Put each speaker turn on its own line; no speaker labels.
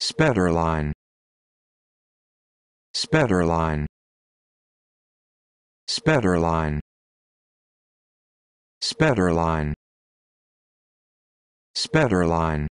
Spetterline Spetterline Spetterline Spetterline Spetterline